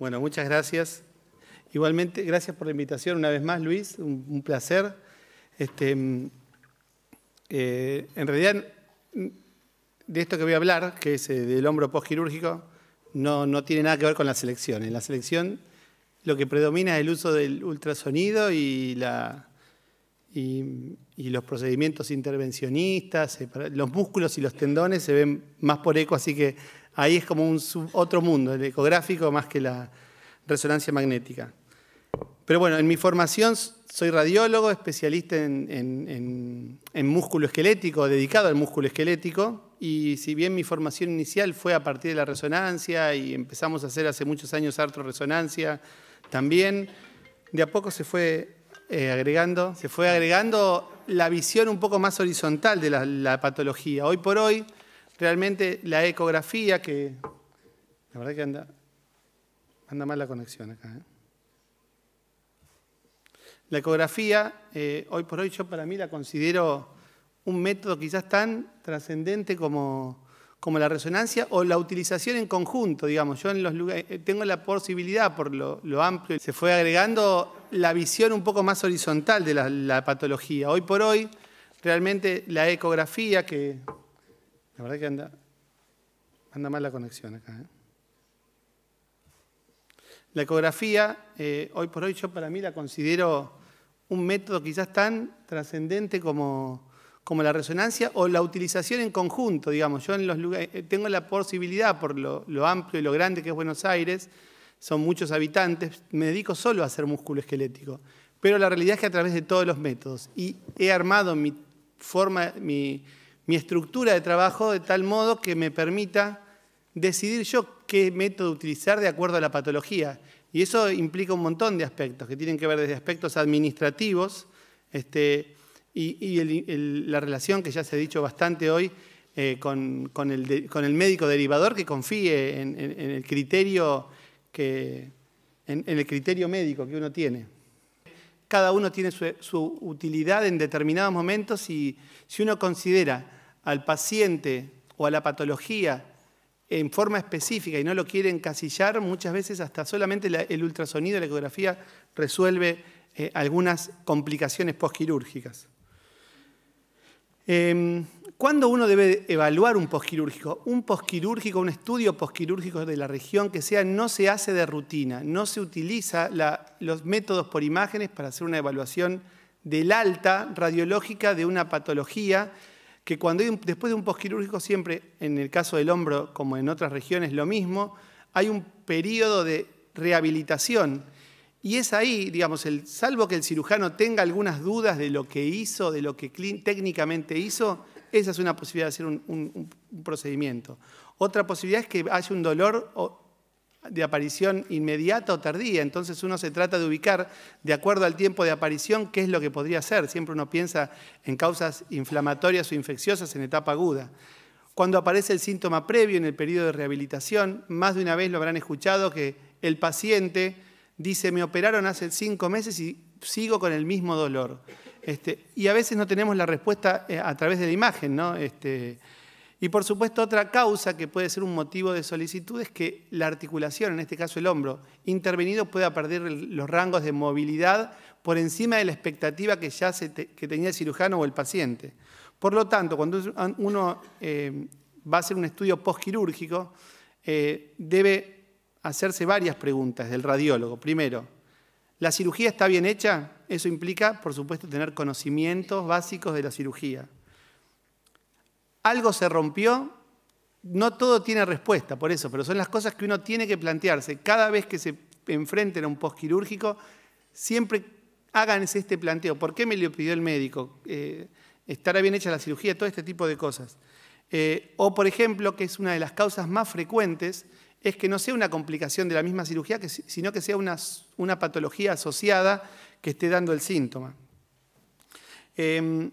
Bueno, muchas gracias. Igualmente, gracias por la invitación una vez más, Luis, un, placer. Este, mm, eh, en realidad, mm, de esto que voy a hablar, que es eh, del hombro postquirúrgico, no, no tiene nada que ver con la selección. En la selección lo que predomina es el uso del ultrasonido y, la, y los procedimientos intervencionistas, eh, los músculos y los tendones se ven más por eco, así que ahí es como un otro mundo, el ecográfico más que la resonancia magnética. Pero bueno, en mi formación soy radiólogo, especialista en, músculo esquelético, dedicado al músculo esquelético, y si bien mi formación inicial fue a partir de la resonancia y empezamos a hacer hace muchos años artroresonancia también, de a poco se fue eh, agregando, se fue agregando la visión un poco más horizontal de la patología. Hoy por hoy Realmente la ecografía que... La verdad que anda, anda mal la conexión acá. ¿eh? La ecografía, eh, hoy por hoy yo para mí la considero un método quizás tan trascendente como, como la resonancia o la utilización en conjunto, digamos. Yo en los eh, tengo la posibilidad, por lo, amplio, se fue agregando la visión un poco más horizontal de la patología. Hoy por hoy, realmente la ecografía, que la verdad que anda, anda mal la conexión acá. ¿eh? La ecografía, eh, hoy por hoy yo para mí la considero un método quizás tan trascendente como, como la resonancia o la utilización en conjunto, digamos. Yo en los eh, tengo la posibilidad, por lo, lo, amplio y lo grande que es Buenos Aires, son muchos habitantes, me dedico solo a hacer músculo esquelético. Pero la realidad es que a través de todos los métodos. Y he armado mi forma, mi, mi estructura de trabajo de tal modo que me permita decidir yo qué método utilizar de acuerdo a la patología. Y eso implica un montón de aspectos que tienen que ver desde aspectos administrativos este, y, la relación que ya se ha dicho bastante hoy eh, con, el médico derivador que confíe en, el criterio en el criterio médico que uno tiene cada uno tiene su, utilidad en determinados momentos y si uno considera al paciente o a la patología en forma específica y no lo quiere encasillar, muchas veces hasta solamente el ultrasonido, la ecografía, resuelve eh, algunas complicaciones posquirúrgicas. Em, ¿Cuándo uno debe evaluar un posquirúrgico? Un posquirúrgico, un estudio posquirúrgico de la región que sea, no se hace de rutina, no se utiliza los métodos por imágenes para hacer una evaluación del alta radiológica de una patología que cuando hay un, después de un posquirúrgico siempre, en el caso del hombro como en otras regiones lo mismo, hay un periodo de rehabilitación. Y es ahí, digamos, el, salvo que el cirujano tenga algunas dudas de lo que hizo, de lo que técnicamente hizo, esa es una posibilidad de hacer un, procedimiento. Otra posibilidad es que haya un dolor de aparición inmediata o tardía. Entonces uno se trata de ubicar, de acuerdo al tiempo de aparición, qué es lo que podría ser. Siempre uno piensa en causas inflamatorias o infecciosas en etapa aguda. Cuando aparece el síntoma previo en el periodo de rehabilitación, más de una vez lo habrán escuchado que el paciente dice, me operaron hace cinco meses y sigo con el mismo dolor. Este, y a veces no tenemos la respuesta eh, a través de la imagen, ¿no? Este, y por supuesto otra causa que puede ser un motivo de solicitud es que la articulación, en este caso el hombro, intervenido pueda perder los rangos de movilidad por encima de la expectativa que ya tenía el cirujano o el paciente. Por lo tanto, cuando uno eh, va a hacer un estudio postquirúrgico, eh, debe hacerse varias preguntas del radiólogo. Primero, la cirugía está bien hecha, eso implica, por supuesto, tener conocimientos básicos de la cirugía. Algo se rompió, no todo tiene respuesta por eso, pero son las cosas que uno tiene que plantearse. Cada vez que se enfrenten a un postquirúrgico, siempre háganse este planteo. ¿Por qué me lo pidió el médico? Eh, ¿Estará bien hecha la cirugía? Todo este tipo de cosas. Eh, o, por ejemplo, que es una de las causas más frecuentes, es que no sea una complicación de la misma cirugía, sino que sea una, patología asociada que esté dando el síntoma. Em,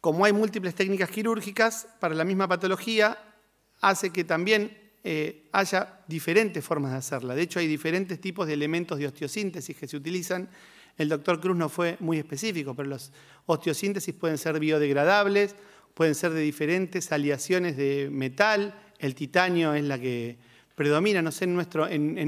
como hay múltiples técnicas quirúrgicas para la misma patología, hace que también eh, haya diferentes formas de hacerla. De hecho, hay diferentes tipos de elementos de osteosíntesis que se utilizan. El doctor Cruz no fue muy específico, pero los osteosíntesis pueden ser biodegradables, pueden ser de diferentes aleaciones de metal, el titanio es la que predomina, no sé, en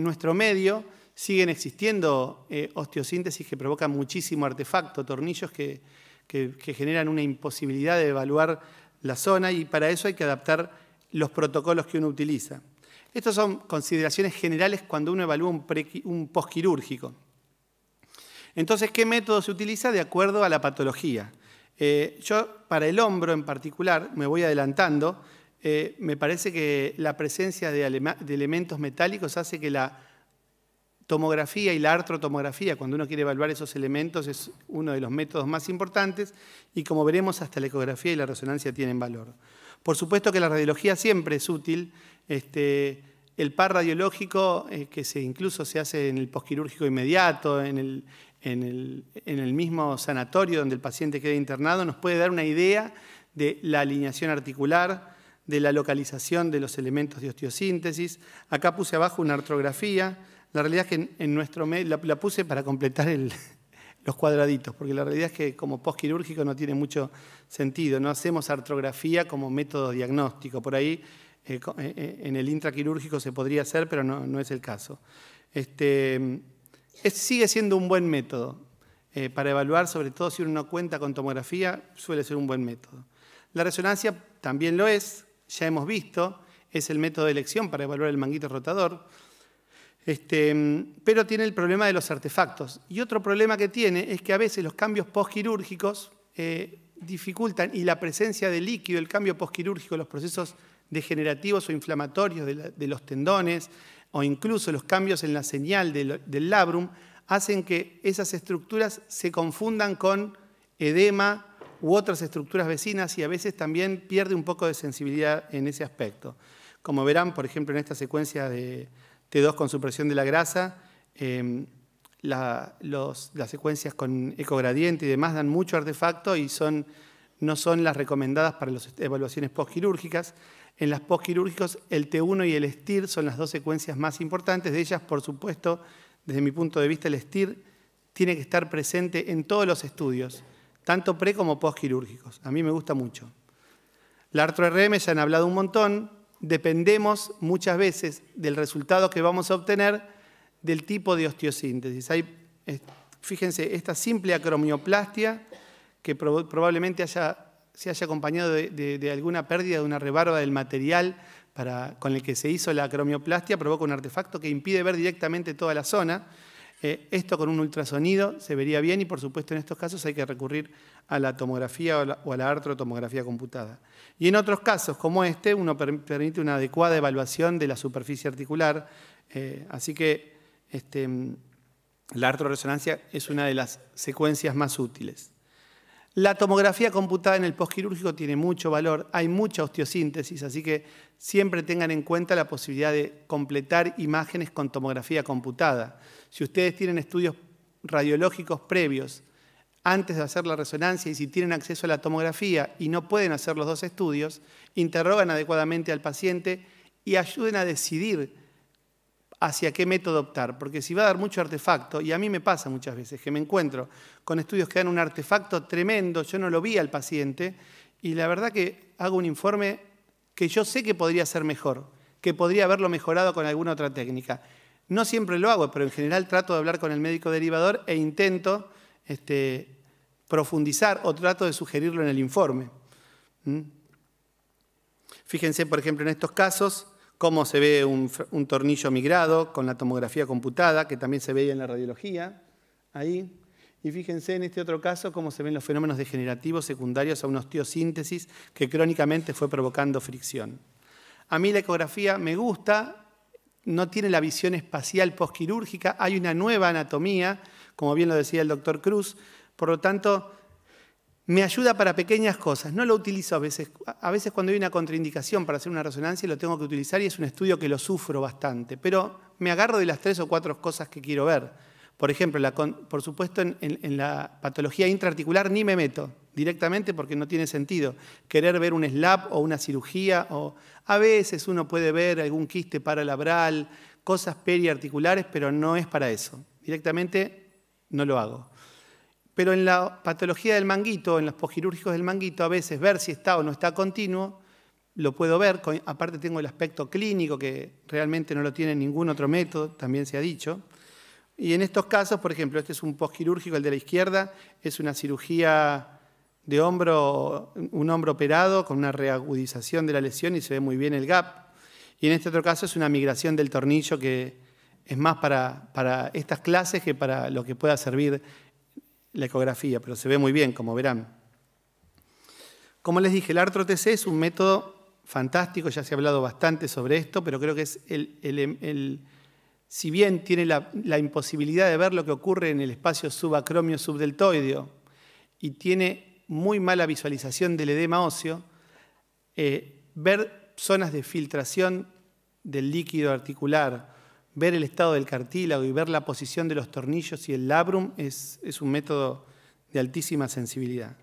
nuestro, medio siguen existiendo eh, osteosíntesis que provocan muchísimo artefacto, tornillos que, generan una imposibilidad de evaluar la zona y para eso hay que adaptar los protocolos que uno utiliza. Estas son consideraciones generales cuando uno evalúa un, un posquirúrgico. Entonces, ¿qué método se utiliza de acuerdo a la patología? Eh, yo, para el hombro en particular, me voy adelantando, eh, me parece que la presencia de, elementos metálicos hace que la tomografía y la artrotomografía, cuando uno quiere evaluar esos elementos, es uno de los métodos más importantes y como veremos hasta la ecografía y la resonancia tienen valor. Por supuesto que la radiología siempre es útil. Este, el par radiológico, eh, que incluso se hace en el posquirúrgico inmediato, en el mismo sanatorio donde el paciente queda internado, nos puede dar una idea de la alineación articular, de la localización de los elementos de osteosíntesis. Acá puse abajo una artrografía. La realidad es que en nuestro la, la puse para completar los cuadraditos, porque la realidad es que como postquirúrgico no tiene mucho sentido. No hacemos artrografía como método diagnóstico. Por ahí eh, eh, eh, en el intraquirúrgico se podría hacer, pero no, es el caso. Este, sigue siendo un buen método. para evaluar, sobre todo si uno cuenta con tomografía, suele ser un buen método. La resonancia también lo es, ya hemos visto, es el método de elección para evaluar el manguito rotador, este, pero tiene el problema de los artefactos. Y otro problema que tiene es que a veces los cambios postquirúrgicos eh, dificultan y la presencia de líquido, el cambio postquirúrgico, los procesos degenerativos o inflamatorios de, los tendones o incluso los cambios en la señal del labrum hacen que esas estructuras se confundan con edema u otras estructuras vecinas y a veces también pierde un poco de sensibilidad en ese aspecto. Como verán, por ejemplo, en esta secuencia de T2 con supresión de la grasa, em, las secuencias con ecogradiente y demás dan mucho artefacto y son, no son las recomendadas para las evaluaciones postquirúrgicas. En las postquirúrgicos, el T1 y el STIR son las dos secuencias más importantes. De ellas, por supuesto, desde mi punto de vista, el STIR tiene que estar presente en todos los estudios tanto pre como postquirúrgicos. A mí me gusta mucho. La artro-RM ya han hablado un montón. Dependemos muchas veces del resultado que vamos a obtener del tipo de osteosíntesis. Hay, fíjense, esta simple acromioplastia que probablemente se haya acompañado de, alguna pérdida, de una rebarba del material con el que se hizo la acromioplastia, provoca un artefacto que impide ver directamente toda la zona. Eh, esto con un ultrasonido se vería bien y por supuesto en estos casos hay que recurrir a la tomografía o, a la artrotomografía computada. Y en otros casos como este, uno permite una adecuada evaluación de la superficie articular, eh, así que este, la artroresonancia es una de las secuencias más útiles. La tomografía computada en el postquirúrgico tiene mucho valor, hay mucha osteosíntesis, así que siempre tengan en cuenta la posibilidad de completar imágenes con tomografía computada. Si ustedes tienen estudios radiológicos previos antes de hacer la resonancia y si tienen acceso a la tomografía y no pueden hacer los dos estudios, interrogan adecuadamente al paciente y ayuden a decidir hacia qué método optar, porque si va a dar mucho artefacto, y a mí me pasa muchas veces que me encuentro con estudios que dan un artefacto tremendo, yo no lo vi al paciente, y la verdad que hago un informe que yo sé que podría ser mejor, que podría haberlo mejorado con alguna otra técnica. No siempre lo hago, pero en general trato de hablar con el médico derivador e intento este, profundizar o trato de sugerirlo en el informe. ¿Mm? Fíjense, por ejemplo, en estos casos, cómo se ve un, tornillo migrado con la tomografía computada, que también se veía en la radiología, ahí. Y fíjense en este otro caso cómo se ven los fenómenos degenerativos secundarios a una osteosíntesis que crónicamente fue provocando fricción. A mí la ecografía me gusta, no tiene la visión espacial postquirúrgica, hay una nueva anatomía, como bien lo decía el doctor Cruz, por lo tanto me ayuda para pequeñas cosas. No lo utilizo a veces. A veces cuando hay una contraindicación para hacer una resonancia lo tengo que utilizar y es un estudio que lo sufro bastante. Pero me agarro de las tres o cuatro cosas que quiero ver. Por ejemplo, por supuesto en, la patología intraarticular ni me meto directamente porque no tiene sentido querer ver un slap o una cirugía o a veces uno puede ver algún quiste paralabral, cosas periarticulares, pero no es para eso. Directamente no lo hago. Pero en la patología del manguito, en los posquirúrgicos del manguito, a veces ver si está o no está continuo, lo puedo ver, aparte tengo el aspecto clínico que realmente no lo tiene ningún otro método, también se ha dicho. Y en estos casos, por ejemplo, este es un posquirúrgico, el de la izquierda, es una cirugía de hombro, un hombro operado con una reagudización de la lesión y se ve muy bien el gap. Y en este otro caso es una migración del tornillo que es más para, para estas clases que para lo que pueda servir la ecografía, pero se ve muy bien, como verán. Como les dije, el ARTRO-TC es un método fantástico, ya se ha hablado bastante sobre esto, pero creo que es el, si bien tiene la, imposibilidad de ver lo que ocurre en el espacio subacromio subdeltoideo y tiene muy mala visualización del edema óseo, eh, ver zonas de filtración del líquido articular ver el estado del cartílago y ver la posición de los tornillos y el labrum es, un método de altísima sensibilidad.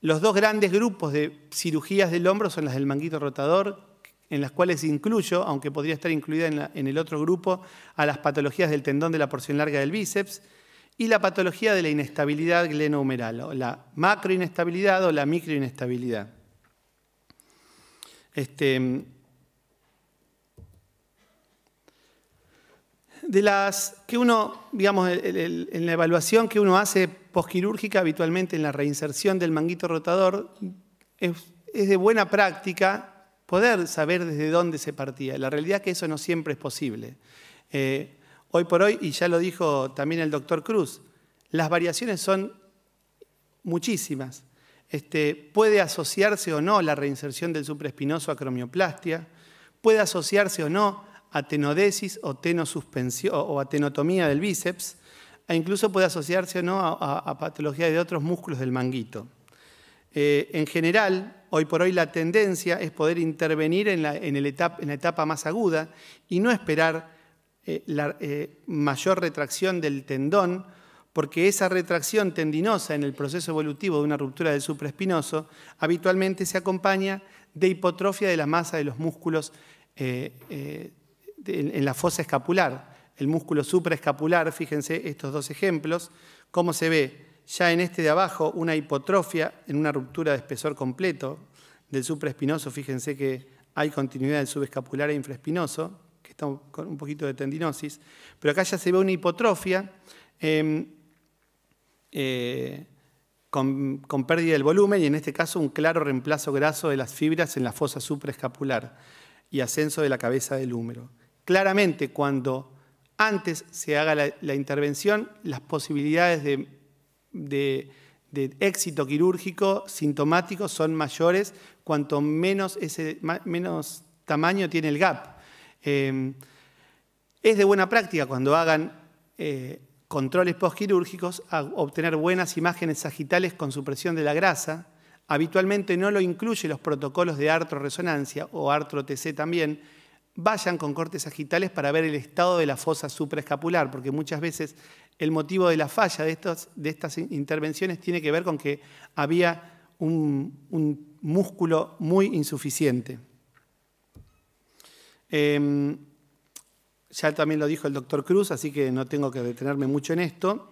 Los dos grandes grupos de cirugías del hombro son las del manguito rotador, en las cuales incluyo, aunque podría estar incluida en, en el otro grupo, a las patologías del tendón de la porción larga del bíceps y la patología de la inestabilidad glenohumeral, o la macroinestabilidad o la microinestabilidad. Este, de las que uno, digamos, en la evaluación que uno hace posquirúrgica habitualmente en la reinserción del manguito rotador, es, de buena práctica poder saber desde dónde se partía. La realidad es que eso no siempre es posible. Eh, hoy por hoy, y ya lo dijo también el doctor Cruz, las variaciones son muchísimas. Este, puede asociarse o no la reinserción del supraespinoso a cromioplastia, puede asociarse o no atenodesis o, atenotomía del bíceps, e incluso puede asociarse o no a, patología de otros músculos del manguito. Eh, en general, hoy por hoy la tendencia es poder intervenir en la, etapa, más aguda y no esperar eh, la eh, mayor retracción del tendón, porque esa retracción tendinosa en el proceso evolutivo de una ruptura del supraespinoso habitualmente se acompaña de hipotrofia de la masa de los músculos en, la fosa escapular, el músculo supraescapular, fíjense estos dos ejemplos, cómo se ve ya en este de abajo una hipotrofia en una ruptura de espesor completo del supraespinoso, fíjense que hay continuidad del subescapular e infraespinoso, que está con un poquito de tendinosis, pero acá ya se ve una hipotrofia em, eh, con, pérdida del volumen y en este caso un claro reemplazo graso de las fibras en la fosa supraescapular y ascenso de la cabeza del húmero claramente cuando antes se haga la, intervención, las posibilidades de, éxito quirúrgico sintomático son mayores cuanto menos, tamaño tiene el gap. Em, es de buena práctica cuando hagan eh, controles postquirúrgicos obtener buenas imágenes sagitales con supresión de la grasa. Habitualmente no lo incluye los protocolos de artroresonancia o artro-TC también, vayan con cortes agitales para ver el estado de la fosa supraescapular, porque muchas veces el motivo de la falla de, de estas intervenciones tiene que ver con que había un, músculo muy insuficiente. Em, ya también lo dijo el doctor Cruz, así que no tengo que detenerme mucho en esto.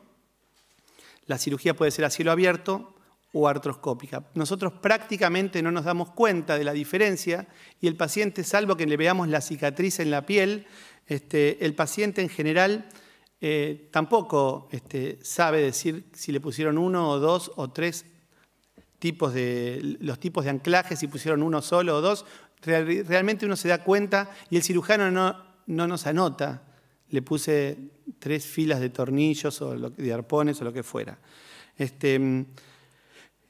La cirugía puede ser a cielo abierto, o artroscópica. Nosotros prácticamente no nos damos cuenta de la diferencia y el paciente, salvo que le veamos la cicatriz en la piel, este, el paciente en general eh, tampoco este, sabe decir si le pusieron uno o dos o tres tipos de, los tipos de anclajes, si pusieron uno solo o dos. realmente uno se da cuenta y el cirujano no, no nos anota. Le puse tres filas de tornillos o de arpones o lo que fuera. Este,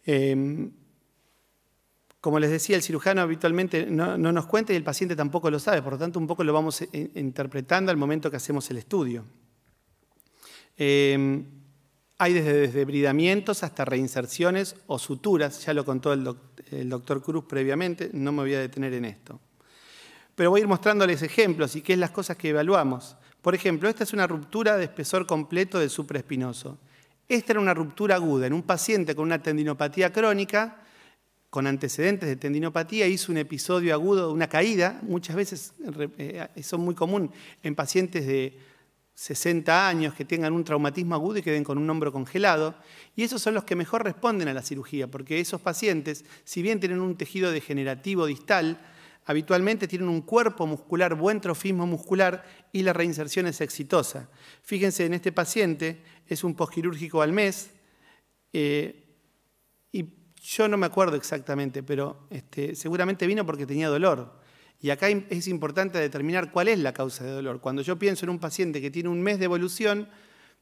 Em, como les decía, el cirujano habitualmente no, nos cuenta y el paciente tampoco lo sabe, por lo tanto un poco lo vamos eh, interpretando al momento que hacemos el estudio. Em, hay desde desbridamientos hasta reinserciones o suturas, ya lo contó el, el, doctor Cruz previamente, no me voy a detener en esto. Pero voy a ir mostrándoles ejemplos y qué es las cosas que evaluamos. Por ejemplo, esta es una ruptura de espesor completo del supraespinoso. Esta era una ruptura aguda. En un paciente con una tendinopatía crónica, con antecedentes de tendinopatía, hizo un episodio agudo, una caída, muchas veces eh, son muy común en pacientes de 60 años que tengan un traumatismo agudo y queden con un hombro congelado. Y esos son los que mejor responden a la cirugía, porque esos pacientes, si bien tienen un tejido degenerativo distal, Habitualmente tienen un cuerpo muscular, buen trofismo muscular y la reinserción es exitosa. Fíjense, en este paciente es un posquirúrgico al mes eh, y yo no me acuerdo exactamente, pero este, seguramente vino porque tenía dolor. Y acá es importante determinar cuál es la causa de dolor. Cuando yo pienso en un paciente que tiene un mes de evolución,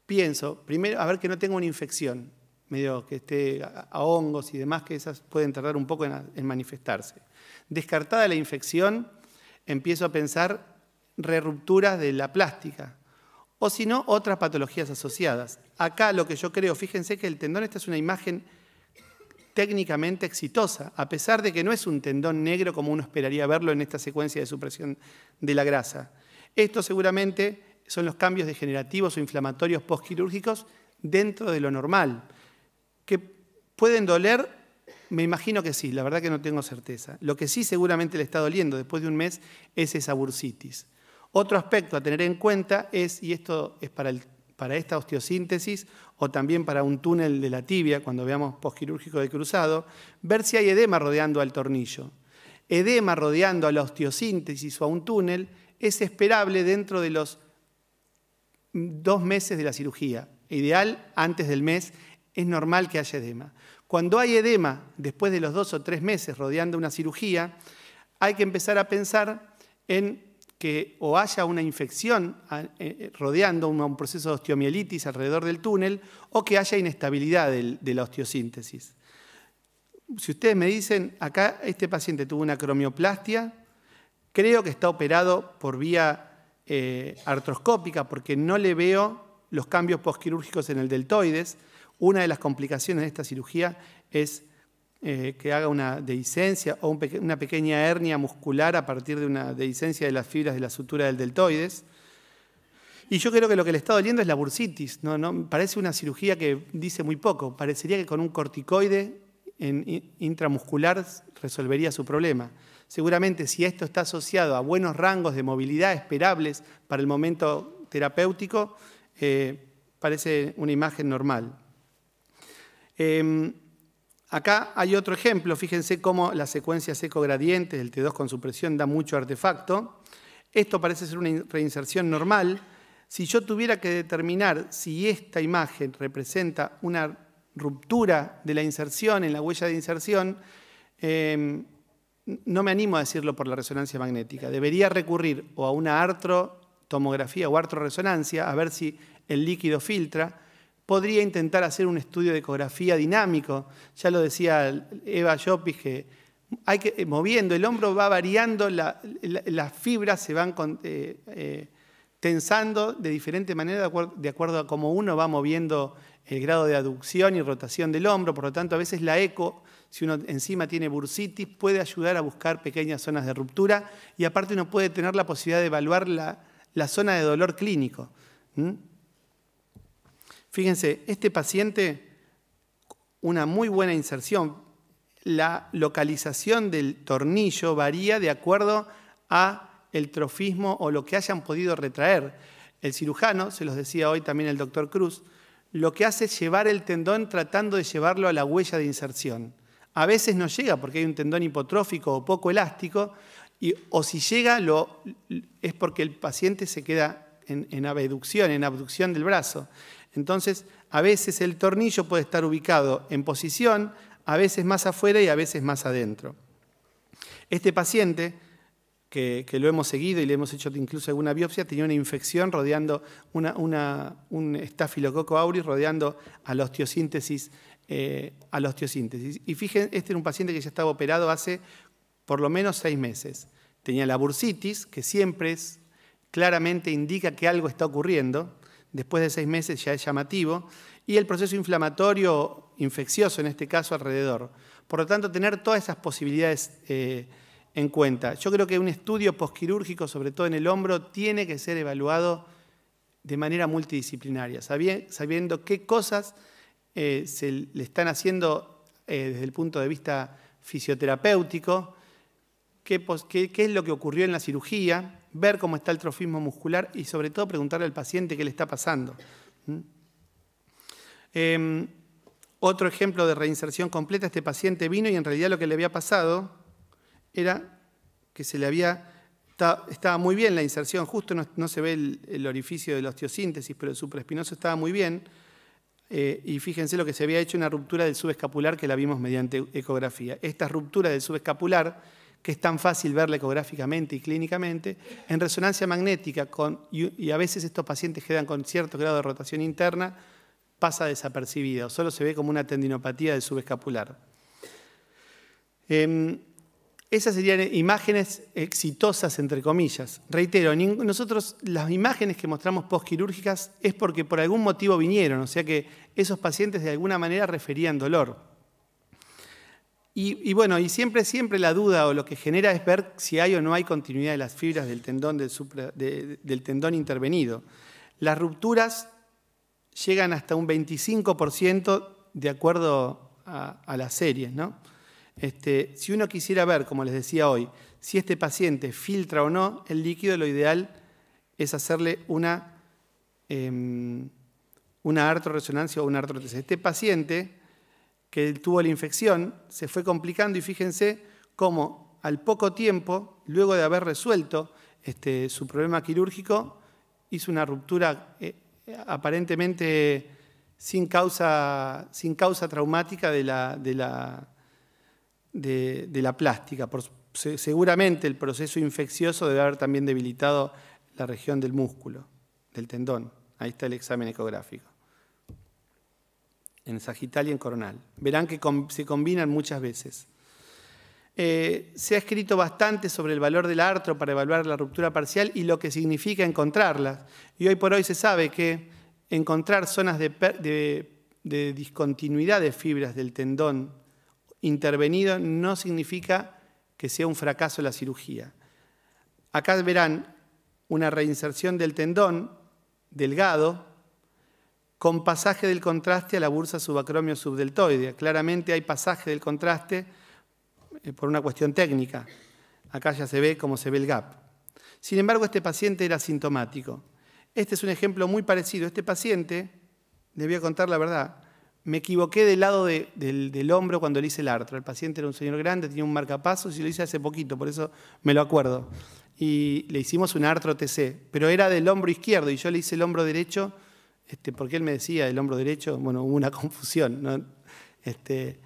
pienso, primero, a ver que no tenga una infección, medio que esté a, hongos y demás, que esas pueden tardar un poco en manifestarse. Descartada la infección, empiezo a pensar rerupturas de la plástica o si no, otras patologías asociadas. Acá lo que yo creo, fíjense que el tendón, esta es una imagen técnicamente exitosa, a pesar de que no es un tendón negro como uno esperaría verlo en esta secuencia de supresión de la grasa. Esto seguramente son los cambios degenerativos o inflamatorios postquirúrgicos dentro de lo normal, que pueden doler me imagino que sí, la verdad que no tengo certeza. Lo que sí seguramente le está doliendo después de un mes es esa bursitis. Otro aspecto a tener en cuenta es, y esto es para, esta osteosíntesis o también para un túnel de la tibia, cuando veamos posquirúrgico de cruzado, ver si hay edema rodeando al tornillo. Edema rodeando a la osteosíntesis o a un túnel es esperable dentro de los dos meses de la cirugía. Ideal, antes del mes, es normal que haya edema. Cuando hay edema, después de los dos o tres meses rodeando una cirugía, hay que empezar a pensar en que o haya una infección eh, eh, rodeando un proceso de osteomielitis alrededor del túnel o que haya inestabilidad de la osteosíntesis. Si ustedes me dicen, acá este paciente tuvo una cromioplastia, creo que está operado por vía eh, artroscópica porque no le veo los cambios posquirúrgicos en el deltoides, una de las complicaciones de esta cirugía es eh, que haga una dehiscencia o una pequeña hernia muscular a partir de una dehiscencia de las fibras de la sutura del deltoides. Y yo creo que lo que le está doliendo es la bursitis. Parece una cirugía que dice muy poco. Parecería que con un corticoide intramuscular resolvería su problema. Seguramente si esto está asociado a buenos rangos de movilidad esperables para el momento terapéutico, eh, parece una imagen normal. Em, acá hay otro ejemplo, fíjense cómo la secuencia seco-gradiente del T2 con supresión da mucho artefacto. Esto parece ser una reinserción normal. Si yo tuviera que determinar si esta imagen representa una ruptura de la inserción en la huella de inserción, em, no me animo a decirlo por la resonancia magnética. Debería recurrir o a una artrotomografía o artroresonancia a ver si el líquido filtra, podría intentar hacer un estudio de ecografía dinámico. Ya lo decía Eva Llopis, que hay que, eh, moviendo el hombro va variando, las fibras se van eh, eh, tensando de diferente manera de acuerdo, a cómo uno va moviendo el grado de aducción y rotación del hombro. Por lo tanto, a veces la eco, si uno encima tiene bursitis, puede ayudar a buscar pequeñas zonas de ruptura y aparte uno puede tener la posibilidad de evaluar la, zona de dolor clínico. Fíjense, este paciente, una muy buena inserción. La localización del tornillo varía de acuerdo a el trofismo o lo que hayan podido retraer. El cirujano, se los decía hoy también el doctor Cruz, lo que hace es llevar el tendón tratando de llevarlo a la huella de inserción. A veces no llega porque hay un tendón hipotrófico o poco elástico, y, o si llega lo, es porque el paciente se queda en abducción, en abducción del brazo. Entonces, a veces el tornillo puede estar ubicado en posición, a veces más afuera y a veces más adentro. Este paciente, que, lo hemos seguido y le hemos hecho incluso alguna biopsia, tenía una infección rodeando un estafilococo aureus rodeando eh, a la osteosíntesis. Y fíjense, este era un paciente que ya estaba operado hace por lo menos seis meses. Tenía la bursitis, que siempre claramente indica que algo está ocurriendo, después de seis meses ya es llamativo, y el proceso inflamatorio infeccioso en este caso alrededor. Por lo tanto, tener todas esas posibilidades eh, en cuenta. Yo creo que un estudio posquirúrgico, sobre todo en el hombro, tiene que ser evaluado de manera multidisciplinaria, sabiendo qué cosas eh, se le están haciendo eh, desde el punto de vista fisioterapéutico, qué es lo que ocurrió en la cirugía, ver cómo está el trofismo muscular y sobre todo preguntarle al paciente qué le está pasando. ¿Mm? Em, otro ejemplo de reinserción completa, este paciente vino y en realidad lo que le había pasado era que se le había... Estaba muy bien la inserción, justo no, se ve el, orificio de la osteosíntesis, pero el supraespinoso estaba muy bien. Eh, y fíjense lo que se había hecho una ruptura del subescapular que la vimos mediante ecografía. Esta ruptura del subescapular que es tan fácil verla ecográficamente y clínicamente, en resonancia magnética, y a veces estos pacientes quedan con cierto grado de rotación interna, pasa desapercibida o solo se ve como una tendinopatía del subescapular. Em, esas serían imágenes exitosas, entre comillas. Reitero, nosotros las imágenes que mostramos postquirúrgicas es porque por algún motivo vinieron, o sea que esos pacientes de alguna manera referían dolor. Y, bueno, y siempre, siempre la duda o lo que genera es ver si hay o no hay continuidad de las fibras del tendón, del, tendón intervenido. Las rupturas llegan hasta un 25% de acuerdo a, las series. Este, si uno quisiera ver, como les decía hoy, si este paciente filtra o no el líquido, lo ideal es hacerle una, em, artroresonancia o una artrotesis. Este paciente que tuvo la infección, se fue complicando y fíjense cómo al poco tiempo, luego de haber resuelto este, su problema quirúrgico, hizo una ruptura eh, aparentemente sin causa, sin causa traumática de la, de la, plástica. seguramente el proceso infeccioso debe haber también debilitado la región del músculo, del tendón. Ahí está el examen ecográfico en sagital y en coronal. Verán que se combinan muchas veces. Eh, se ha escrito bastante sobre el valor del artro para evaluar la ruptura parcial y lo que significa encontrarla. Y hoy por hoy se sabe que encontrar zonas de, de discontinuidad de fibras del tendón intervenido no significa que sea un fracaso la cirugía. Acá verán una reinserción del tendón delgado con pasaje del contraste a la bursa subacromio subdeltoidea. Claramente hay pasaje del contraste eh, por una cuestión técnica. Acá ya se ve cómo se ve el gap. Sin embargo, este paciente era sintomático. Este es un ejemplo muy parecido. Este paciente, le voy a contar la verdad, me equivoqué del lado del, hombro cuando le hice el artro. El paciente era un señor grande, tenía un marcapasos y lo hice hace poquito, por eso me lo acuerdo. Y le hicimos un artro TC, pero era del hombro izquierdo y yo le hice el hombro derecho este, porque él me decía el hombro derecho, bueno, hubo una confusión. Este,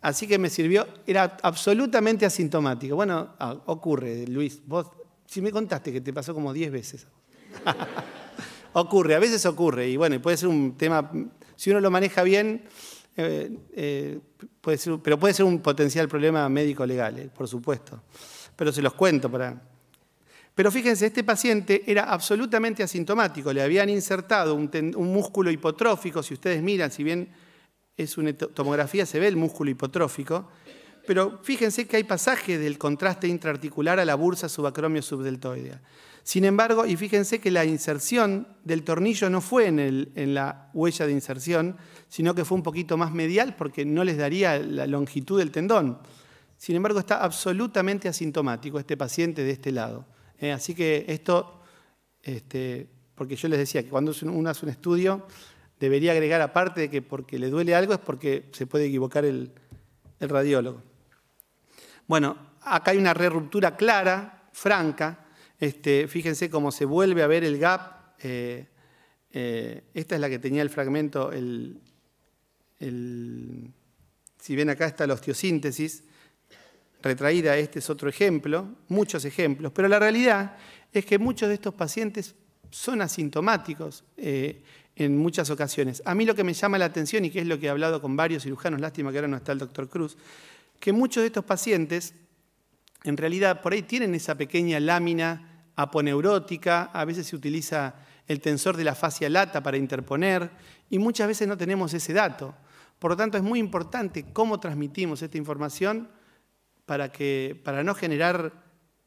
así que me sirvió, era absolutamente asintomático. Bueno, ah, ocurre, Luis, vos, si me contaste que te pasó como 10 veces. ocurre, a veces ocurre, y bueno, puede ser un tema, si uno lo maneja bien, eh, eh, puede ser, pero puede ser un potencial problema médico-legal, eh, por supuesto. Pero se los cuento para... Pero fíjense, este paciente era absolutamente asintomático, le habían insertado un, músculo hipotrófico, si ustedes miran, si bien es una tomografía, se ve el músculo hipotrófico, pero fíjense que hay pasaje del contraste intraarticular a la bursa subacromio subdeltoidea. Sin embargo, y fíjense que la inserción del tornillo no fue en, la huella de inserción, sino que fue un poquito más medial porque no les daría la longitud del tendón. Sin embargo, está absolutamente asintomático este paciente de este lado. Eh, así que esto, este, porque yo les decía que cuando uno hace un estudio, debería agregar aparte de que porque le duele algo es porque se puede equivocar el, radiólogo. Bueno, acá hay una re-ruptura clara, franca. Este, fíjense cómo se vuelve a ver el gap. Eh, eh, esta es la que tenía el fragmento, si ven acá está la osteosíntesis, retraída, este es otro ejemplo, muchos ejemplos, pero la realidad es que muchos de estos pacientes son asintomáticos eh, en muchas ocasiones. A mí lo que me llama la atención, y que es lo que he hablado con varios cirujanos, lástima que ahora no está el doctor Cruz, que muchos de estos pacientes en realidad por ahí tienen esa pequeña lámina aponeurótica, a veces se utiliza el tensor de la fascia lata para interponer, y muchas veces no tenemos ese dato. Por lo tanto, es muy importante cómo transmitimos esta información para, que, para no generar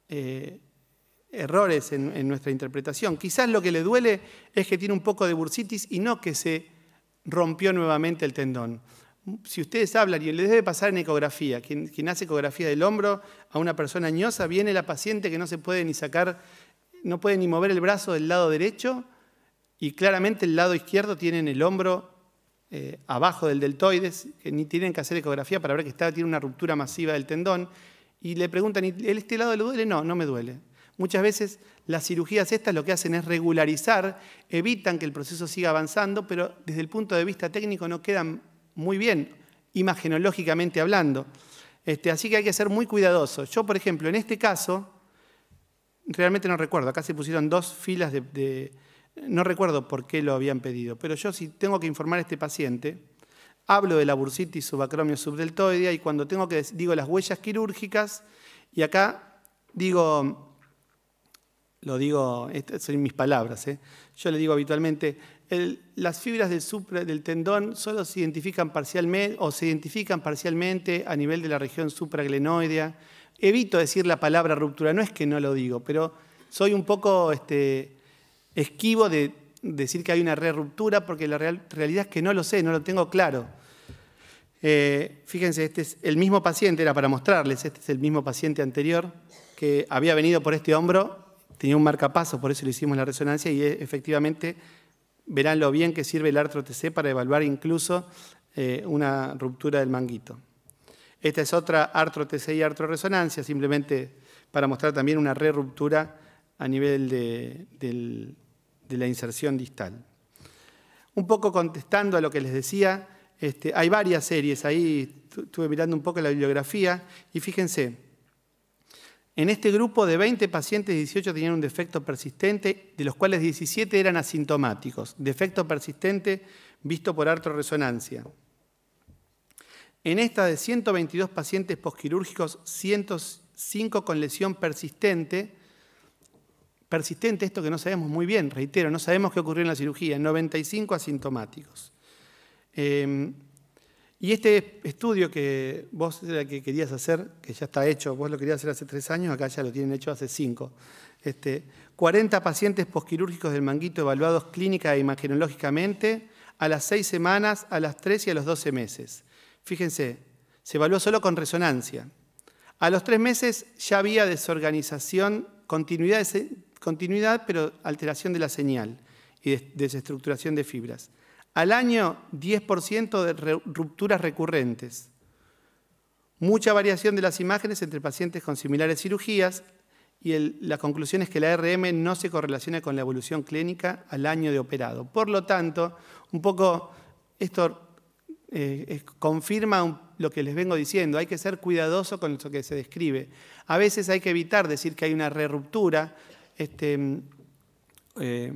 eh, errores en, nuestra interpretación. Quizás lo que le duele es que tiene un poco de bursitis y no que se rompió nuevamente el tendón. Si ustedes hablan, y les debe pasar en ecografía, quien, hace ecografía del hombro a una persona añosa, viene la paciente que no se puede ni sacar, no puede ni mover el brazo del lado derecho y claramente el lado izquierdo tiene en el hombro eh, abajo del deltoides, que ni tienen que hacer ecografía para ver que está, tiene una ruptura masiva del tendón, y le preguntan, el este lado le duele? No, no me duele. Muchas veces las cirugías estas lo que hacen es regularizar, evitan que el proceso siga avanzando, pero desde el punto de vista técnico no quedan muy bien, imagenológicamente hablando. Este, así que hay que ser muy cuidadosos. Yo, por ejemplo, en este caso, realmente no recuerdo, acá se pusieron dos filas de no recuerdo por qué lo habían pedido, pero yo si tengo que informar a este paciente, hablo de la bursitis subacromio subdeltoidea y cuando tengo que digo las huellas quirúrgicas y acá digo lo digo, este, son mis palabras, ¿eh? yo le digo habitualmente, las fibras del, tendón solo se identifican parcialmente o se identifican parcialmente a nivel de la región supraglenoidea. Evito decir la palabra ruptura, no es que no lo digo, pero soy un poco este, esquivo de decir que hay una re ruptura porque la realidad es que no lo sé, no lo tengo claro. Eh, fíjense, este es el mismo paciente, era para mostrarles, este es el mismo paciente anterior que había venido por este hombro, tenía un marcapaso, por eso le hicimos la resonancia y e, efectivamente verán lo bien que sirve el artro TC para evaluar incluso eh, una ruptura del manguito. Esta es otra artro TC y artro resonancia, simplemente para mostrar también una re ruptura a nivel del, de la inserción distal. Un poco contestando a lo que les decía, este, hay varias series, ahí estuve mirando un poco la bibliografía y fíjense, en este grupo de 20 pacientes, 18 tenían un defecto persistente, de los cuales 17 eran asintomáticos, defecto persistente visto por artroresonancia. En esta de 122 pacientes posquirúrgicos, 105 con lesión persistente, persistente esto que no sabemos muy bien, reitero, no sabemos qué ocurrió en la cirugía, 95 asintomáticos. Em, y este estudio que vos que querías hacer, que ya está hecho, vos lo querías hacer hace tres años, acá ya lo tienen hecho hace cinco. Este, 40 pacientes posquirúrgicos del manguito evaluados clínica e imagenológicamente a las seis semanas, a las tres y a los 12 meses. Fíjense, se evaluó solo con resonancia. A los tres meses ya había desorganización, continuidad de continuidad, pero alteración de la señal y desestructuración de fibras. Al año, 10% de rupturas recurrentes. Mucha variación de las imágenes entre pacientes con similares cirugías y la conclusión es que la RM no se correlaciona con la evolución clínica al año de operado. Por lo tanto, un poco esto eh, confirma lo que les vengo diciendo, hay que ser cuidadoso con lo que se describe. A veces hay que evitar decir que hay una re-ruptura este, mm, eh,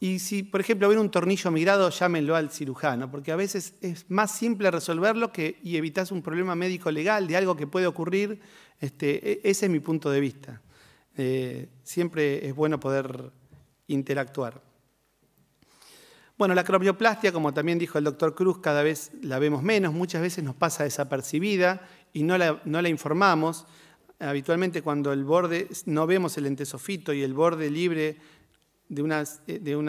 y si, por ejemplo, ven un tornillo migrado, llámenlo al cirujano, porque a veces es más simple resolverlo que, y evitas un problema médico legal de algo que puede ocurrir. Este, e, ese es mi punto de vista. Eh, siempre es bueno poder interactuar. Bueno, la cromioplastia, como también dijo el doctor Cruz, cada vez la vemos menos, muchas veces nos pasa desapercibida y no la informamos habitualmente cuando el borde, no vemos el entesofito y el borde libre de, unas, eh, de, un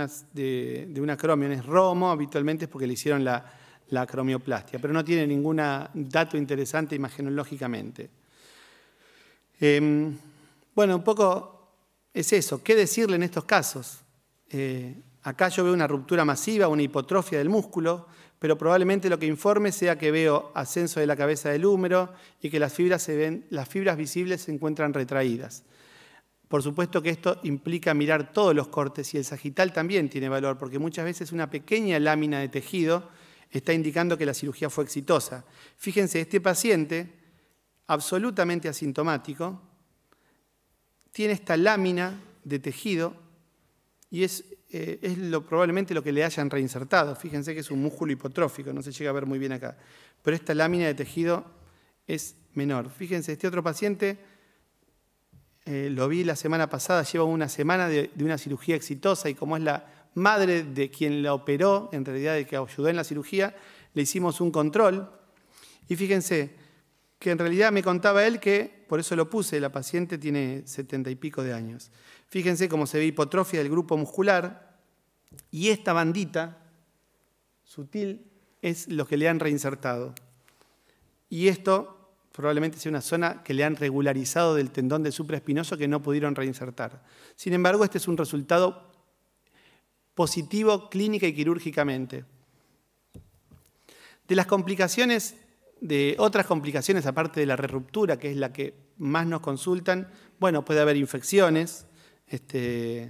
es romo, habitualmente es porque le hicieron la, la acromioplastia, pero no tiene ningún dato interesante imagenológicamente. Em, bueno, un poco es eso, ¿qué decirle en estos casos? Eh, acá yo veo una ruptura masiva, una hipotrofia del músculo, pero probablemente lo que informe sea que veo ascenso de la cabeza del húmero y que las fibras, visibles se encuentran retraídas. Por supuesto que esto implica mirar todos los cortes y el sagital también tiene valor, porque muchas veces una pequeña lámina de tejido está indicando que la cirugía fue exitosa. Fíjense, este paciente, absolutamente asintomático, tiene esta lámina de tejido y es eh, es probablemente lo que le hayan reinsertado. Fíjense que es un músculo hipotrófico, no se llega a ver muy bien acá. Pero esta lámina de tejido es menor. Fíjense, este otro paciente, eh, lo vi la semana pasada, lleva una semana de, de, una cirugía exitosa y como es la madre de quien la operó, en realidad de que ayudó en la cirugía, le hicimos un control. Y fíjense que en realidad me contaba él que, por eso lo puse, la paciente tiene setenta y pico de años. Fíjense cómo se ve hipotrofia del grupo muscular y esta bandita sutil es lo que le han reinsertado. Y esto probablemente sea una zona que le han regularizado del tendón del supraespinoso que no pudieron reinsertar. Sin embargo, este es un resultado positivo clínica y quirúrgicamente. De las complicaciones, de otras complicaciones aparte de la reruptura, que es la que más nos consultan, bueno, puede haber infecciones, este, eh,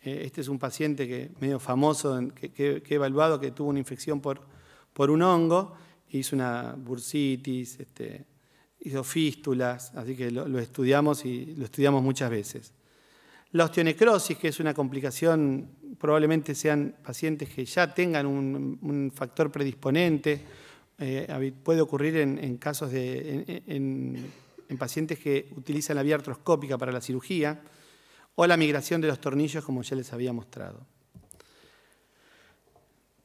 este es un paciente que, medio famoso que, he evaluado que tuvo una infección por, un hongo, hizo una bursitis, este, hizo fístulas, así que lo, estudiamos y lo estudiamos muchas veces. La osteonecrosis, que es una complicación, probablemente sean pacientes que ya tengan un, factor predisponente, eh, puede ocurrir en, casos en, en, pacientes que utilizan la vía artroscópica para la cirugía, o la migración de los tornillos, como ya les había mostrado.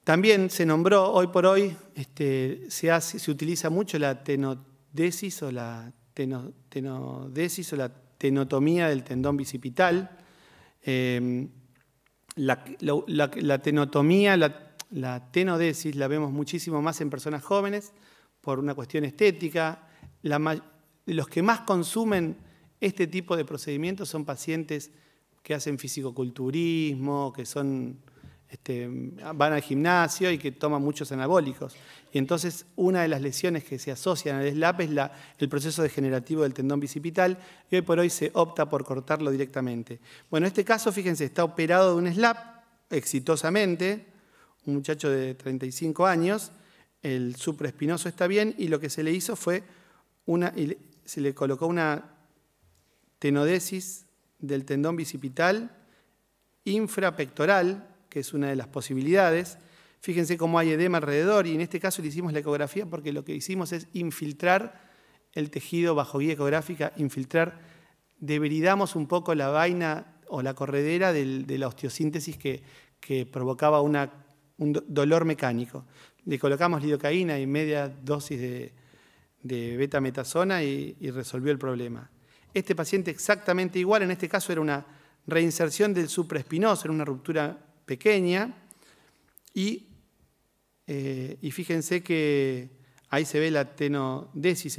También se nombró, hoy por hoy, este, se, hace, se, utiliza mucho la tenodesis o la, tenodesis, o la tenotomía del tendón bicipital. Em, la, tenotomía, la, tenodesis, la vemos muchísimo más en personas jóvenes por una cuestión estética. los que más consumen este tipo de procedimientos son pacientes que hacen fisicoculturismo, que son, este, van al gimnasio y que toman muchos anabólicos. Y entonces una de las lesiones que se asocian al SLAP es el proceso degenerativo del tendón bicipital y hoy por hoy se opta por cortarlo directamente. Bueno, en este caso, fíjense, está operado de un SLAP exitosamente, un muchacho de 35 años, el supraespinoso está bien y lo que se le hizo fue se le colocó una tenodesis del tendón bicipital infrapectoral, que es una de las posibilidades. Fíjense cómo hay edema alrededor y en este caso le hicimos la ecografía porque lo que hicimos es infiltrar el tejido bajo guía ecográfica, infiltrar, deberidamos un poco la vaina o la corredera de la osteosíntesis que, provocaba un dolor mecánico. Le colocamos lidocaína y media dosis de, beta betametasona y resolvió el problema este paciente exactamente igual, en este caso era una reinserción del supraespinoso, era una ruptura pequeña, y, eh, fíjense que ahí se ve la tenodesis,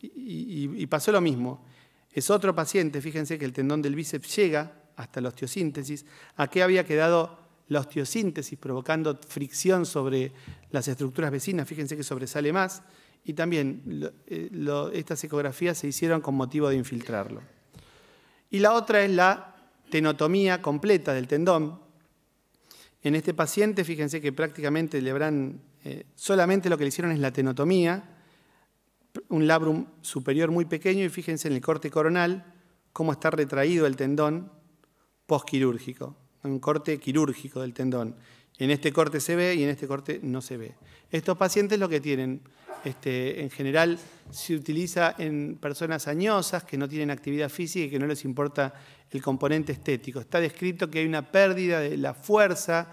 y, pasó lo mismo. Es otro paciente, fíjense que el tendón del bíceps llega hasta la osteosíntesis, ¿A aquí había quedado la osteosíntesis, provocando fricción sobre las estructuras vecinas, fíjense que sobresale más, y también eh, estas ecografías se hicieron con motivo de infiltrarlo. Y la otra es la tenotomía completa del tendón. En este paciente, fíjense que prácticamente le habrán, eh, solamente lo que le hicieron es la tenotomía, un labrum superior muy pequeño y fíjense en el corte coronal cómo está retraído el tendón postquirúrgico un corte quirúrgico del tendón. En este corte se ve y en este corte no se ve. Estos pacientes lo que tienen, este, en general se utiliza en personas añosas que no tienen actividad física y que no les importa el componente estético. Está descrito que hay una pérdida de la fuerza,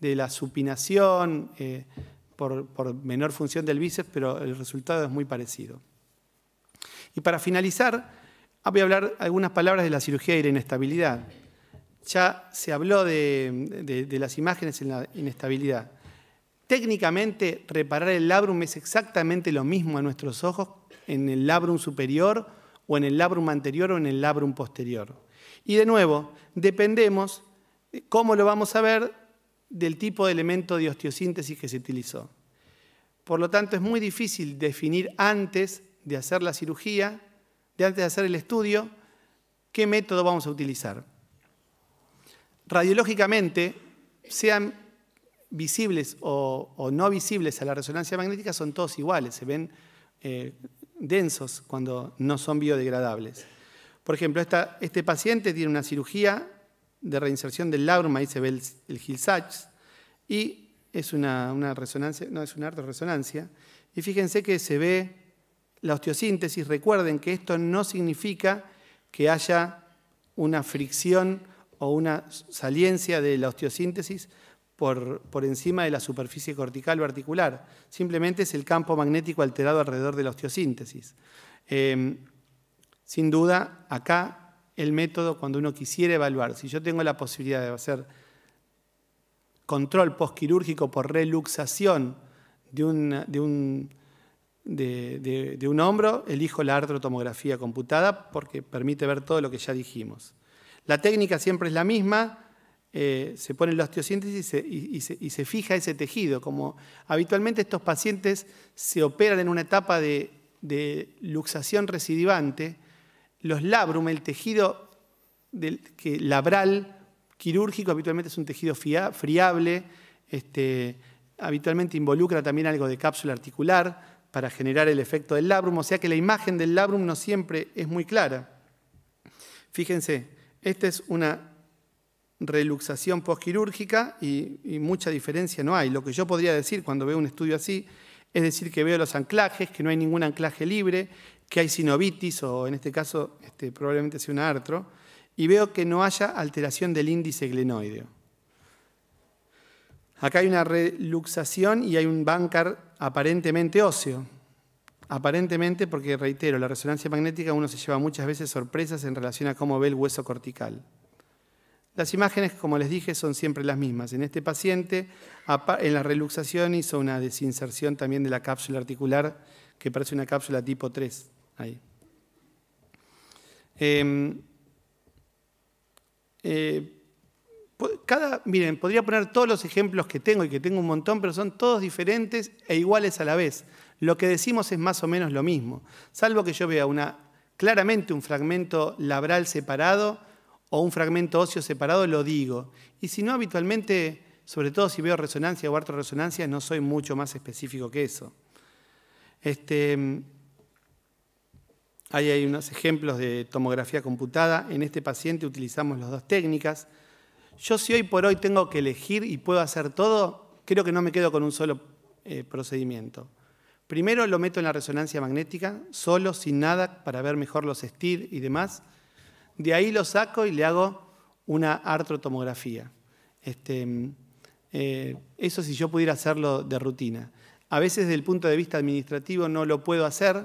de la supinación, eh, por, por menor función del bíceps, pero el resultado es muy parecido. Y para finalizar, voy a hablar algunas palabras de la cirugía de la inestabilidad. Ya se habló de, las imágenes en la inestabilidad. Técnicamente, reparar el labrum es exactamente lo mismo a nuestros ojos en el labrum superior o en el labrum anterior o en el labrum posterior. Y de nuevo, dependemos, ¿cómo lo vamos a ver? Del tipo de elemento de osteosíntesis que se utilizó. Por lo tanto, es muy difícil definir antes de hacer la cirugía, de antes de hacer el estudio, qué método vamos a utilizar radiológicamente sean visibles o, no visibles a la resonancia magnética, son todos iguales, se ven eh, densos cuando no son biodegradables. Por ejemplo, este paciente tiene una cirugía de reinserción del labrum, ahí se ve el, el y es una, resonancia, no, es una resonancia. Y fíjense que se ve la osteosíntesis. Recuerden que esto no significa que haya una fricción o una saliencia de la osteosíntesis por, encima de la superficie cortical o articular. Simplemente es el campo magnético alterado alrededor de la osteosíntesis. Em, sin duda, acá el método cuando uno quisiera evaluar, si yo tengo la posibilidad de hacer control postquirúrgico por reluxación de un, de un, de un hombro, elijo la artrotomografía computada porque permite ver todo lo que ya dijimos. La técnica siempre es la misma, eh, se pone la osteosíntesis y se, fija ese tejido. Como habitualmente estos pacientes se operan en una etapa de, luxación recidivante, los labrum, el tejido del, que labral quirúrgico, habitualmente es un tejido friable, este, habitualmente involucra también algo de cápsula articular para generar el efecto del labrum, o sea que la imagen del labrum no siempre es muy clara. Fíjense, esta es una reluxación posquirúrgica y, mucha diferencia no hay. Lo que yo podría decir cuando veo un estudio así es decir que veo los anclajes, que no hay ningún anclaje libre, que hay sinovitis o en este caso este, probablemente sea un artro, y veo que no haya alteración del índice glenoideo. Acá hay una reluxación y hay un bancar aparentemente óseo aparentemente porque, reitero, la resonancia magnética uno se lleva muchas veces sorpresas en relación a cómo ve el hueso cortical. Las imágenes, como les dije, son siempre las mismas. En este paciente, en la reluxación hizo una desinserción también de la cápsula articular, que parece una cápsula tipo 3. Ahí. Em, eh, cada, miren, podría poner todos los ejemplos que tengo y que tengo un montón, pero son todos diferentes e iguales a la vez lo que decimos es más o menos lo mismo, salvo que yo vea claramente un fragmento labral separado o un fragmento óseo separado, lo digo. Y si no, habitualmente, sobre todo si veo resonancia o harto resonancia, no soy mucho más específico que eso. Este, ahí hay unos ejemplos de tomografía computada. En este paciente utilizamos las dos técnicas. Yo si hoy por hoy tengo que elegir y puedo hacer todo, creo que no me quedo con un solo eh, procedimiento. Primero lo meto en la resonancia magnética, solo, sin nada, para ver mejor los STIR y demás. De ahí lo saco y le hago una artrotomografía. Este, eh, eso si yo pudiera hacerlo de rutina. A veces desde el punto de vista administrativo no lo puedo hacer eh,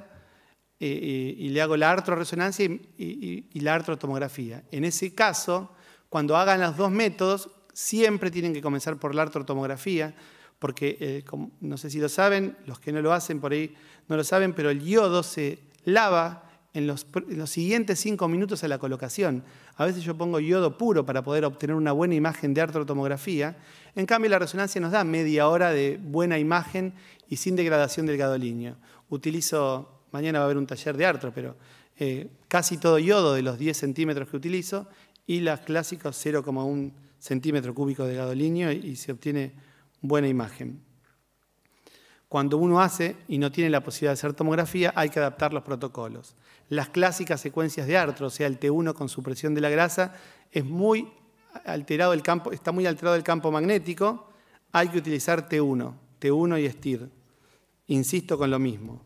eh, y, le hago la artroresonancia y, y la artrotomografía. En ese caso, cuando hagan los dos métodos, siempre tienen que comenzar por la artrotomografía, porque eh, no sé si lo saben, los que no lo hacen por ahí no lo saben, pero el yodo se lava en los, siguientes cinco minutos a la colocación. A veces yo pongo yodo puro para poder obtener una buena imagen de artrotomografía. En cambio, la resonancia nos da media hora de buena imagen y sin degradación del gadolinio. Utilizo, mañana va a haber un taller de artro, pero eh, casi todo yodo de los 10 centímetros que utilizo y las clásicas 0,1 centímetro cúbico de gadolinio y se obtiene buena imagen. Cuando uno hace y no tiene la posibilidad de hacer tomografía, hay que adaptar los protocolos. Las clásicas secuencias de ARTRO, o sea, el T1 con supresión de la grasa, es muy alterado el campo, está muy alterado el campo magnético, hay que utilizar T1, T1 y STIR. Insisto con lo mismo.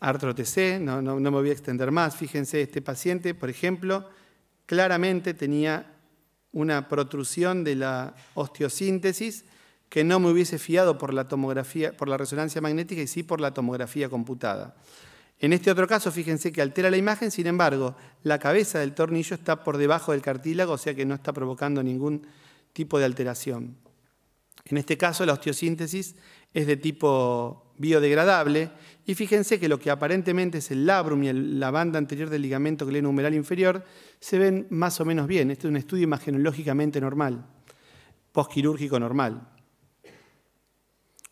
Artro TC, no, no me voy a extender más. Fíjense, este paciente, por ejemplo, claramente tenía una protrusión de la osteosíntesis que no me hubiese fiado por la tomografía, por la resonancia magnética y sí por la tomografía computada. En este otro caso, fíjense que altera la imagen, sin embargo, la cabeza del tornillo está por debajo del cartílago, o sea que no está provocando ningún tipo de alteración. En este caso, la osteosíntesis es de tipo biodegradable. Y fíjense que lo que aparentemente es el labrum y la banda anterior del ligamento glenohumeral inferior se ven más o menos bien. Este es un estudio imagenológicamente normal, postquirúrgico normal.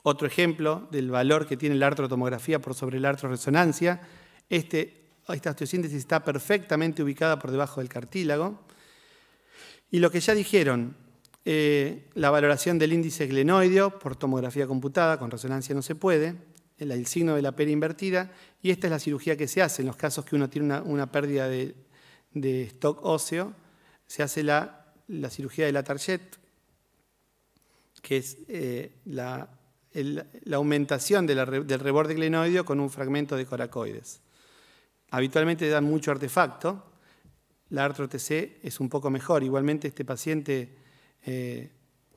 Otro ejemplo del valor que tiene la artrotomografía por sobre la artroresonancia. Este, esta osteosíntesis está perfectamente ubicada por debajo del cartílago. Y lo que ya dijeron, eh, la valoración del índice glenoideo por tomografía computada, con resonancia no se puede, el, signo de la pera invertida, y esta es la cirugía que se hace en los casos que uno tiene una, pérdida de, stock óseo, se hace la, cirugía de la target, que es eh, la, aumentación del reborde glenoideo con un fragmento de coracoides. Habitualmente dan mucho artefacto, la artro-TC es un poco mejor, igualmente este paciente eh,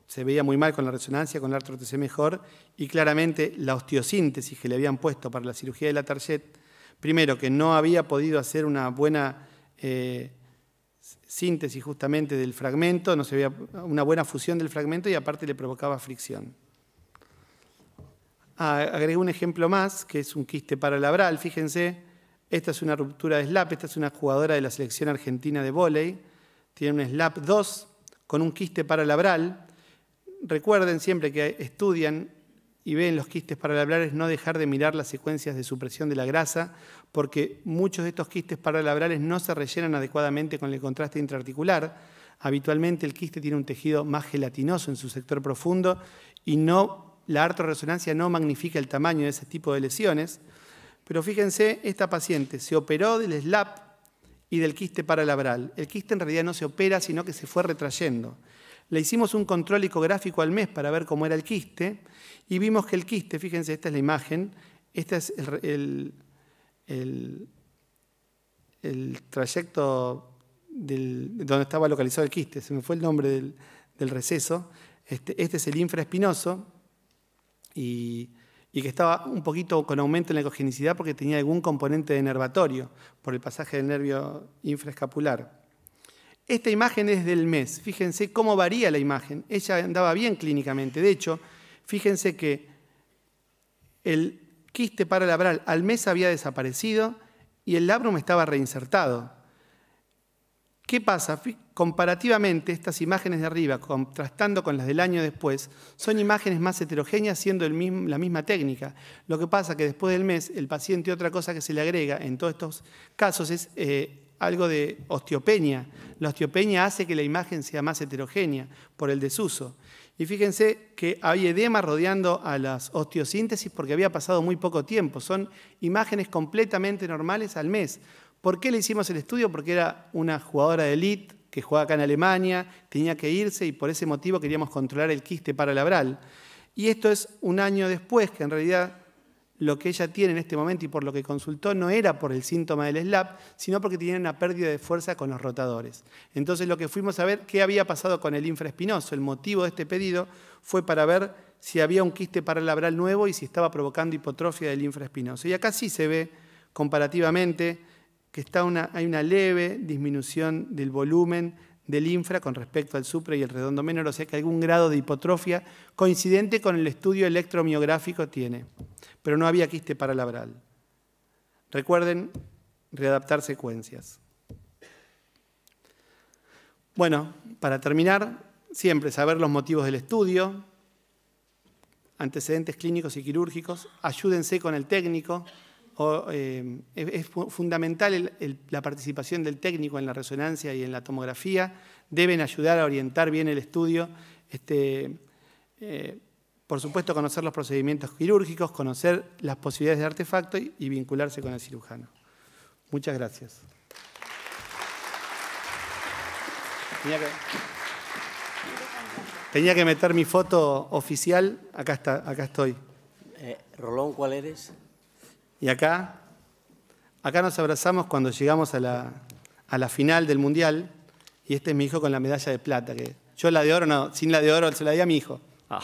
se veía muy mal con la resonancia, con la artroTC mejor, y claramente la osteosíntesis que le habían puesto para la cirugía de la tarjeta primero que no había podido hacer una buena eh, síntesis justamente del fragmento, no se veía una buena fusión del fragmento y aparte le provocaba fricción. Ah, agrego un ejemplo más, que es un quiste paralabral, fíjense, esta es una ruptura de slap, esta es una jugadora de la selección argentina de vóley, tiene un slap 2, con un quiste paralabral. Recuerden siempre que estudian y ven los quistes paralabrales no dejar de mirar las secuencias de supresión de la grasa, porque muchos de estos quistes paralabrales no se rellenan adecuadamente con el contraste intraarticular. Habitualmente el quiste tiene un tejido más gelatinoso en su sector profundo y no, la artroresonancia no magnifica el tamaño de ese tipo de lesiones. Pero fíjense, esta paciente se operó del SLAP y del quiste paralabral. El quiste en realidad no se opera, sino que se fue retrayendo. Le hicimos un control ecográfico al mes para ver cómo era el quiste y vimos que el quiste, fíjense, esta es la imagen, este es el, trayecto del, donde estaba localizado el quiste, se me fue el nombre del, receso. Este, este, es el infraespinoso y y que estaba un poquito con aumento en la ecogenicidad porque tenía algún componente de nervatorio por el pasaje del nervio infraescapular. Esta imagen es del mes. Fíjense cómo varía la imagen. Ella andaba bien clínicamente. De hecho, fíjense que el quiste paralabral al mes había desaparecido y el labrum estaba reinsertado. ¿Qué pasa? Comparativamente, estas imágenes de arriba, contrastando con las del año después, son imágenes más heterogéneas siendo la misma técnica. Lo que pasa es que después del mes, el paciente, otra cosa que se le agrega en todos estos casos es eh, algo de osteopenia. La osteopenia hace que la imagen sea más heterogénea por el desuso. Y fíjense que hay edema rodeando a las osteosíntesis porque había pasado muy poco tiempo. Son imágenes completamente normales al mes. ¿Por qué le hicimos el estudio? Porque era una jugadora de elite que jugaba acá en Alemania, tenía que irse y por ese motivo queríamos controlar el quiste paralabral. Y esto es un año después, que en realidad lo que ella tiene en este momento y por lo que consultó no era por el síntoma del SLAP, sino porque tenía una pérdida de fuerza con los rotadores. Entonces lo que fuimos a ver qué había pasado con el infraespinoso, el motivo de este pedido fue para ver si había un quiste paralabral nuevo y si estaba provocando hipotrofia del infraespinoso. Y acá sí se ve comparativamente que está una, hay una leve disminución del volumen del infra con respecto al supra y el redondo menor, o sea que algún grado de hipotrofia coincidente con el estudio electromiográfico tiene, pero no había quiste paralabral. Recuerden readaptar secuencias. Bueno, para terminar, siempre saber los motivos del estudio, antecedentes clínicos y quirúrgicos, ayúdense con el técnico, Em, es fundamental la participación del técnico en la resonancia y en la tomografía, deben ayudar a orientar bien el estudio, este, eh, por supuesto conocer los procedimientos quirúrgicos, conocer las posibilidades de artefacto y, vincularse con el cirujano. Muchas gracias. Tenía que, meter mi foto oficial, acá, está, acá estoy. Eh, Rolón, ¿cuál eres? Y acá, acá nos abrazamos cuando llegamos a la, a la final del Mundial. Y este es mi hijo con la medalla de plata, que yo la de oro no, sin la de oro se la di a mi hijo. Ah.